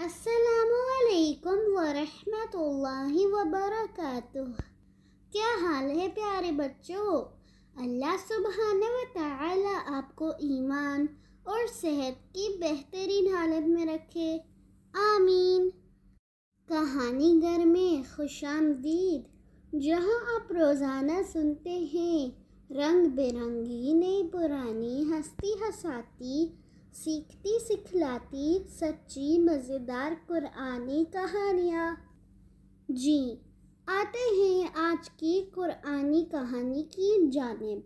असलकम वरहमतुल्लाह वबरकatuh क्या हाल है प्यारे बच्चों अल्लाह सुबहान व आपको ईमान और सेहत की बेहतरीन हालत में रखे आमीन कहानी घर में खुश आमदीद जहाँ आप रोज़ाना सुनते हैं रंग बिरंगी नई पुरानी हस्ती हसाती सीखती सिखलाती सच्ची मज़ेदार कुरानी कहानियाँ जी आते हैं आज की कुरानी कहानी की जानब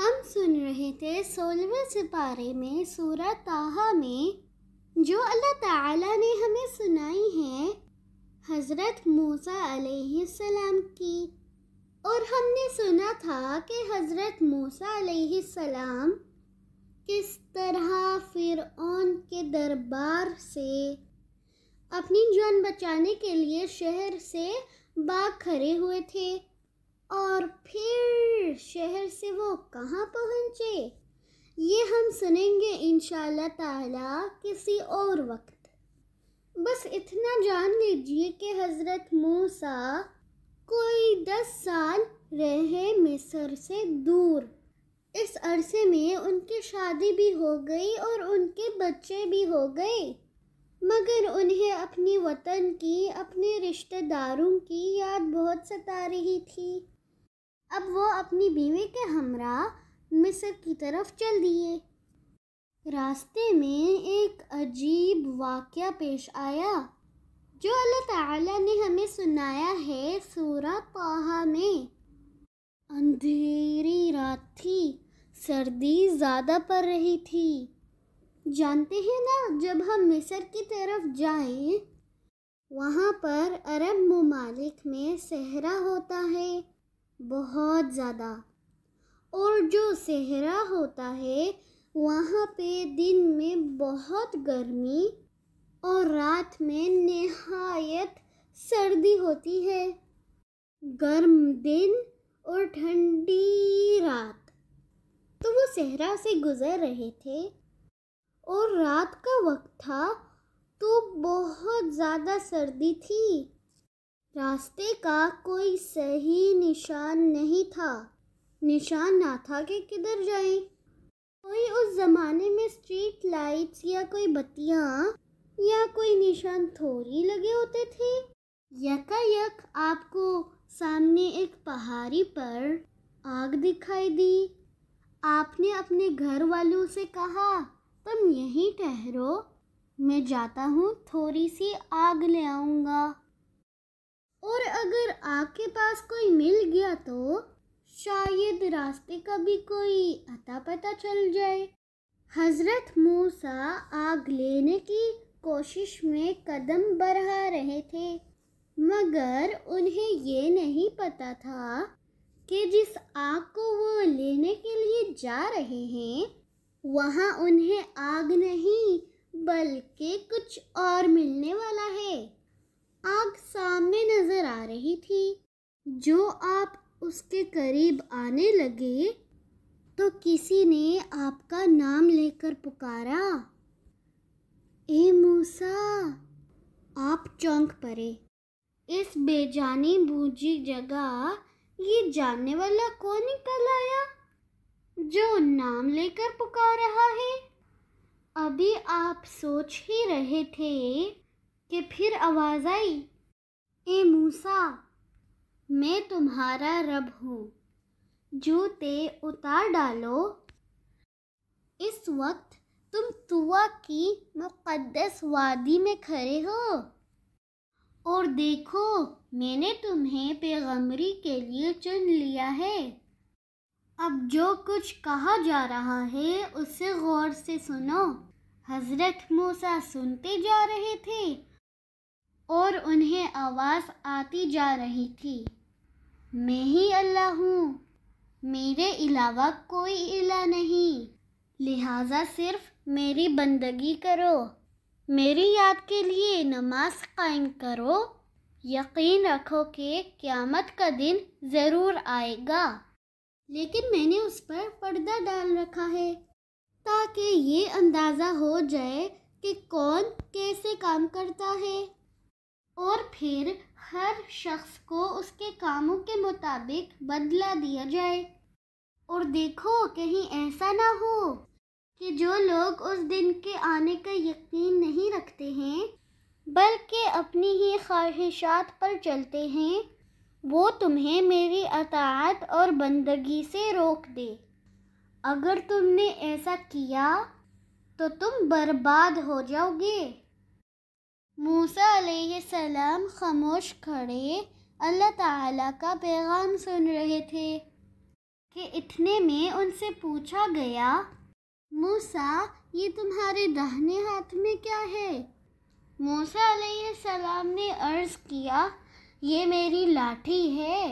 हम सुन रहे थे सोलहवें सिपारे में सूरा ताहा में जो अल्लाह ताला ने हमें सुनाई है हज़रत मूसा सलाम की और हमने सुना था कि हज़रत मूसा सलाम किस तरह फिर के दरबार से अपनी जान बचाने के लिए शहर से बाग खड़े हुए थे और फिर शहर से वो कहाँ पहुँचे ये हम सुनेंगे इन ताला किसी और वक्त बस इतना जान लीजिए कि हज़रत मूसा कोई दस साल रहे मिस्र से दूर इस अरसे में उनकी शादी भी हो गई और उनके बच्चे भी हो गए मगर उन्हें अपने वतन की अपने रिश्तेदारों की याद बहुत सता रही थी अब वो अपनी बीवी के हमरा मिस्र की तरफ चल दिए रास्ते में एक अजीब वाक़ पेश आया जो अल्लाह ताला ने हमें सुनाया है सूरा ताहा में अंधेरी रात थी सर्दी ज़्यादा पड़ रही थी जानते हैं ना जब हम मिस्र की तरफ जाएं वहाँ पर अरब ममालिक में सहरा होता है बहुत ज़्यादा और जो सहरा होता है वहाँ पे दिन में बहुत गर्मी और रात में नहायत सर्दी होती है गर्म दिन और ठंडी रात तो वो सहरा से गुजर रहे थे और रात का वक्त था तो बहुत ज़्यादा सर्दी थी रास्ते का कोई सही निशान नहीं था निशान ना था कि किधर जाएं। कोई उस ज़माने में स्ट्रीट लाइट्स या कोई बत्तियाँ या कोई निशान थोड़ी लगे होते थे यकायक आपको सामने एक पहाड़ी पर आग दिखाई दी आपने अपने घर वालों से कहा तुम यहीं ठहरो मैं जाता हूँ थोड़ी सी आग ले आऊँगा और अगर आग के पास कोई मिल गया तो शायद रास्ते का भी कोई अता पता चल जाए हजरत मूसा आग लेने की कोशिश में कदम बढ़ा रहे थे मगर उन्हें ये नहीं पता था कि जिस आग को वो लेने के लिए जा रहे हैं वहाँ उन्हें आग नहीं बल्कि कुछ और मिलने वाला है आग सामने नजर आ रही थी जो आप उसके करीब आने लगे तो किसी ने आपका नाम लेकर पुकारा ए मूसा आप चौंक पड़े इस बेजानी बूझी जगह ये जानने वाला कौन निकल आया जो नाम लेकर पुकार रहा है अभी आप सोच ही रहे थे कि फिर आवाज आई ए मूसा मैं तुम्हारा रब हूँ जूते उतार डालो इस वक्त तुम तुआ की मुकद्दस वादी में खड़े हो और देखो मैंने तुम्हें पैगमरी के लिए चुन लिया है अब जो कुछ कहा जा रहा है उसे गौर से सुनो हजरत मूसा सुनते जा रहे थे और उन्हें आवाज़ आती जा रही थी मैं ही अल्लाह हूँ मेरे अलावा कोई इला नहीं लिहाजा सिर्फ मेरी बंदगी करो मेरी याद के लिए नमाज कायम करो यकीन रखो कि क़्यामत का दिन ज़रूर आएगा लेकिन मैंने उस पर पर्दा डाल रखा है ताकि ये अंदाज़ा हो जाए कि कौन कैसे काम करता है और फिर हर शख्स को उसके कामों के मुताबिक बदला दिया जाए और देखो कहीं ऐसा ना हो कि जो लोग उस दिन के आने का यकीन नहीं रखते हैं बल्कि अपनी ही ख्वाहिशात पर चलते हैं वो तुम्हें मेरी अतात और बंदगी से रोक दे अगर तुमने ऐसा किया तो तुम बर्बाद हो जाओगे मूसा सलाम खामोश खड़े अल्लाह ताला का पैगाम सुन रहे थे कि इतने में उनसे पूछा गया मूसा ये तुम्हारे दाहिने हाथ में क्या है मूसा सलाम ने अर्ज़ किया ये मेरी लाठी है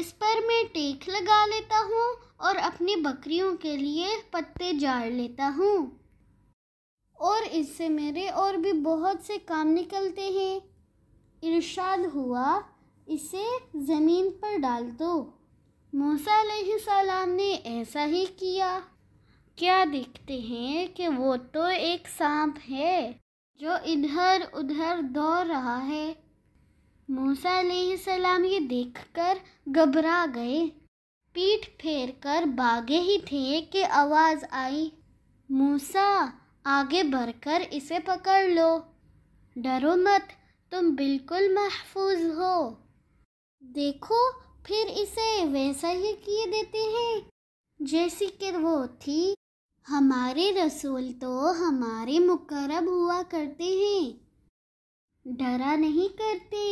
इस पर मैं टेक लगा लेता हूँ और अपनी बकरियों के लिए पत्ते जाड़ लेता हूँ और इससे मेरे और भी बहुत से काम निकलते हैं इरशाद हुआ इसे ज़मीन पर डाल दो मूसा सलाम ने ऐसा ही किया क्या देखते हैं कि वो तो एक सांप है जो इधर उधर दौड़ रहा है मूसा सलाम ये देखकर घबरा गए पीठ फेर कर भागे ही थे कि आवाज़ आई मूसा आगे बढ़कर इसे पकड़ लो डरो मत तुम बिल्कुल महफूज हो देखो फिर इसे वैसा ही किए देते हैं जैसी कि वो थी हमारे रसूल तो हमारे मुकरब हुआ करते हैं डरा नहीं करते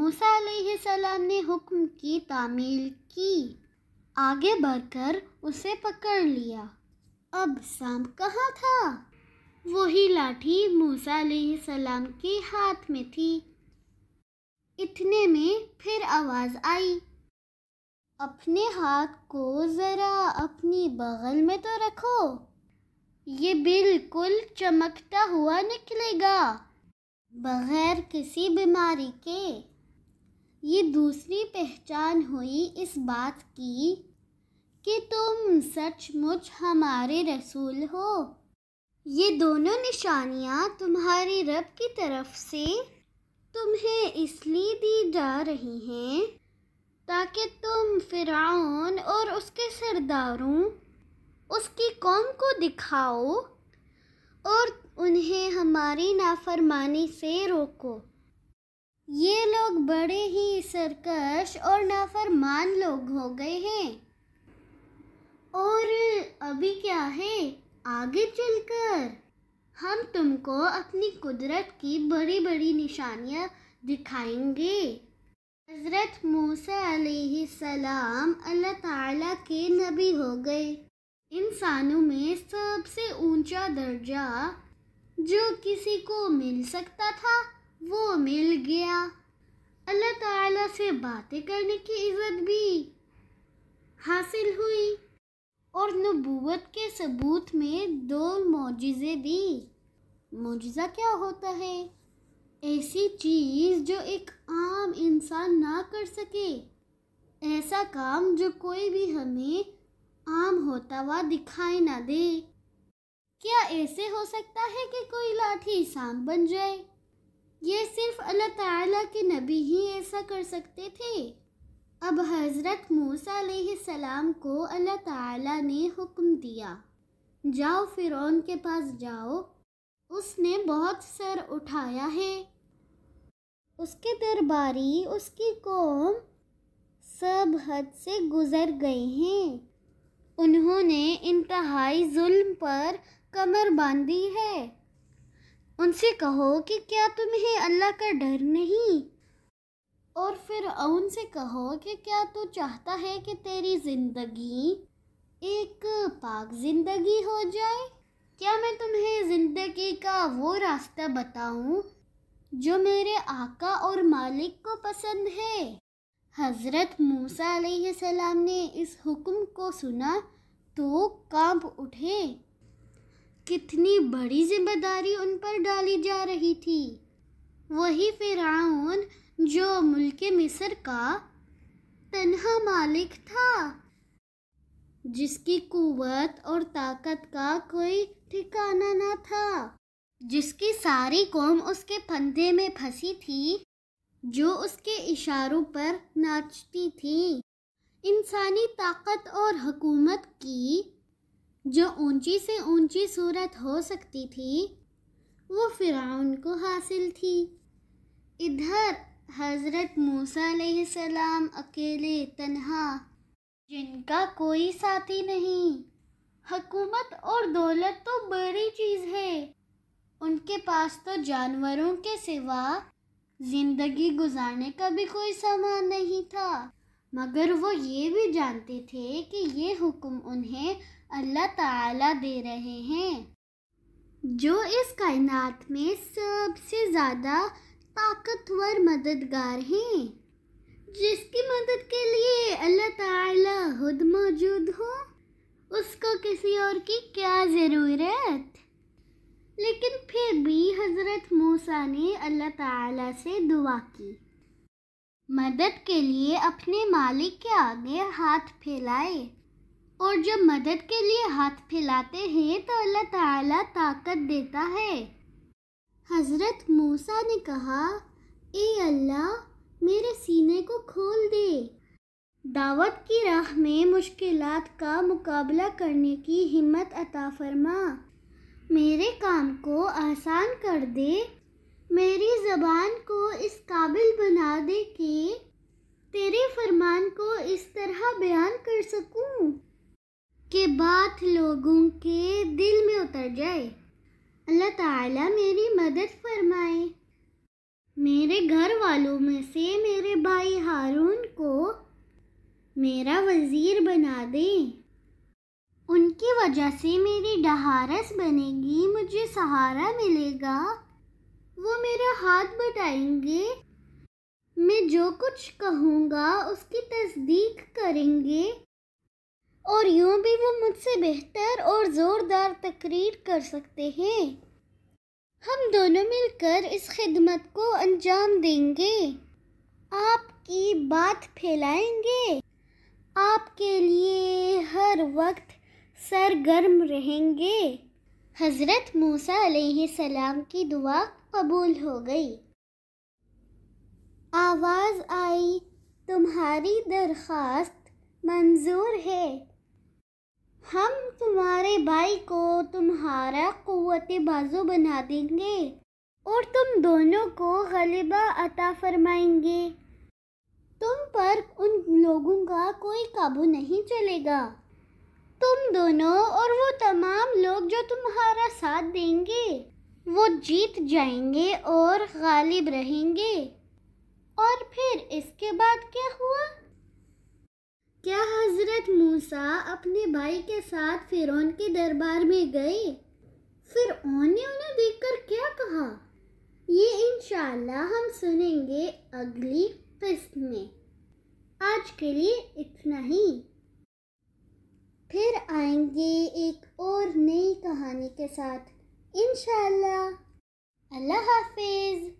मूसा सलाम ने हुक्म की तामील की आगे बढ़कर उसे पकड़ लिया अब सांप कहाँ था वही लाठी मूसा सलाम के हाथ में थी इतने में फिर आवाज़ आई अपने हाथ को ज़रा अपनी बगल में तो रखो ये बिल्कुल चमकता हुआ निकलेगा बगैर किसी बीमारी के ये दूसरी पहचान हुई इस बात की कि तुम सचमुच हमारे रसूल हो ये दोनों निशानियाँ तुम्हारी रब की तरफ से तुम्हें इसलिए दी जा रही हैं ताकि तुम फिरौन और उसके सरदारों उसकी कौम को दिखाओ और उन्हें हमारी नाफरमानी से रोको ये लोग बड़े ही सरकश और नाफरमान लोग हो गए हैं और अभी क्या है आगे चलकर हम तुमको अपनी कुदरत की बड़ी बड़ी निशानियाँ दिखाएंगे हज़रत मूसा सलाम अल्लाह ताला के नबी हो गए इंसानों में सबसे ऊंचा दर्जा जो किसी को मिल सकता था वो मिल गया अल्लाह ताला से बातें करने की इज्जत भी हासिल हुई और नबूवत के सबूत में दो मुजज़े भी मुजज़ा क्या होता है ऐसी चीज़ जो एक आम इंसान ना कर सके ऐसा काम जो कोई भी हमें आम होता हुआ दिखाई ना दे क्या ऐसे हो सकता है कि कोई लाठी सांप बन जाए ये सिर्फ अल्लाह ताला के नबी ही ऐसा कर सकते थे अब हज़रत मूसा सलाम को अल्लाह ताला ने हुक्म दिया जाओ फिरौन के पास जाओ उसने बहुत सर उठाया है उसके दरबारी उसकी कौम सब हद से गुज़र गए हैं उन्होंने इंतहाई जुल्म पर कमर बांधी है उनसे कहो कि क्या तुम्हें अल्लाह का डर नहीं और फिर उनसे कहो कि क्या तू चाहता है कि तेरी ज़िंदगी एक पाक ज़िंदगी हो जाए क्या मैं तुम्हें ज़िंदगी का वो रास्ता बताऊं जो मेरे आका और मालिक को पसंद है हज़रत मूसा सलाम ने इस हुक्म को सुना तो कांप उठे कितनी बड़ी जिम्मेदारी उन पर डाली जा रही थी वही फिराउन जो मुल्क मिस्र का तनहा मालिक था जिसकी कुवत और ताकत का कोई ठिकाना ना था जिसकी सारी कौम उसके फंदे में फंसी थी जो उसके इशारों पर नाचती थी इंसानी ताकत और हकूमत की जो ऊंची से ऊंची सूरत हो सकती थी वो फिराउन को हासिल थी इधर हज़रत मूसा सलाम अकेले तन्हा जिनका कोई साथी नहीं हकूमत और दौलत तो बड़ी चीज़ है उनके पास तो जानवरों के सिवा जिंदगी गुजारने का भी कोई सामान नहीं था मगर वो ये भी जानते थे कि ये हुक्म उन्हें अल्लाह ताला दे रहे हैं जो इस कायनात में सबसे ज़्यादा ताकतवर मददगार हैं जिसकी मदद के लिए अल्लाह ताला खुद मौजूद हो उसको किसी और की क्या ज़रूरत लेकिन फिर भी हज़रत मूसा ने अल्लाह ताला से दुआ की मदद के लिए अपने मालिक के आगे हाथ फैलाए और जब मदद के लिए हाथ फैलाते हैं तो अल्लाह ताला ताकत देता है हज़रत मूसा ने कहा ए अल्लाह मेरे सीने को खोल दे दावत की राह में मुश्किलात का मुकाबला करने की हिम्मत अता फरमा मेरे काम को आसान कर दे मेरी ज़बान को इस काबिल बना दे कि तेरे फरमान को इस तरह बयान कर सकूं कि बात लोगों के दिल में उतर जाए अल्लाह ताला मेरी मदद फरमाए मेरे घर वालों में से मेरे भाई हारून को मेरा वज़ीर बना दें उनकी वजह से मेरी डहारस बनेगी मुझे सहारा मिलेगा वो मेरा हाथ बटाएंगे मैं जो कुछ कहूँगा उसकी तस्दीक करेंगे और यूँ भी वो मुझसे बेहतर और ज़ोरदार तकरीर कर सकते हैं हम दोनों मिलकर इस खिदमत को अंजाम देंगे आपकी बात फैलाएंगे आपके लिए हर वक्त सरगर्म रहेंगे हज़रत मूसा सलाम की दुआ कबूल हो गई आवाज़ आई तुम्हारी दरख्वास्त मंजूर है हम तुम्हारे भाई को तुम्हारा क़वत बाजू बना देंगे और तुम दोनों को गलिबा अता फरमाएंगे तुम पर उन लोगों का कोई काबू नहीं चलेगा तुम दोनों और वो तमाम लोग जो तुम्हारा साथ देंगे वो जीत जाएंगे और गालिब रहेंगे और फिर इसके बाद क्या हुआ क्या हज़रत मूसा अपने भाई के साथ फ़िरौन के दरबार में गए फिर ने उन्हें देखकर क्या कहा ये इनशाला हम सुनेंगे अगली किस्त में आज के लिए इतना ही फिर आएंगे एक और नई कहानी के साथ इन अल्लाह हाफिज़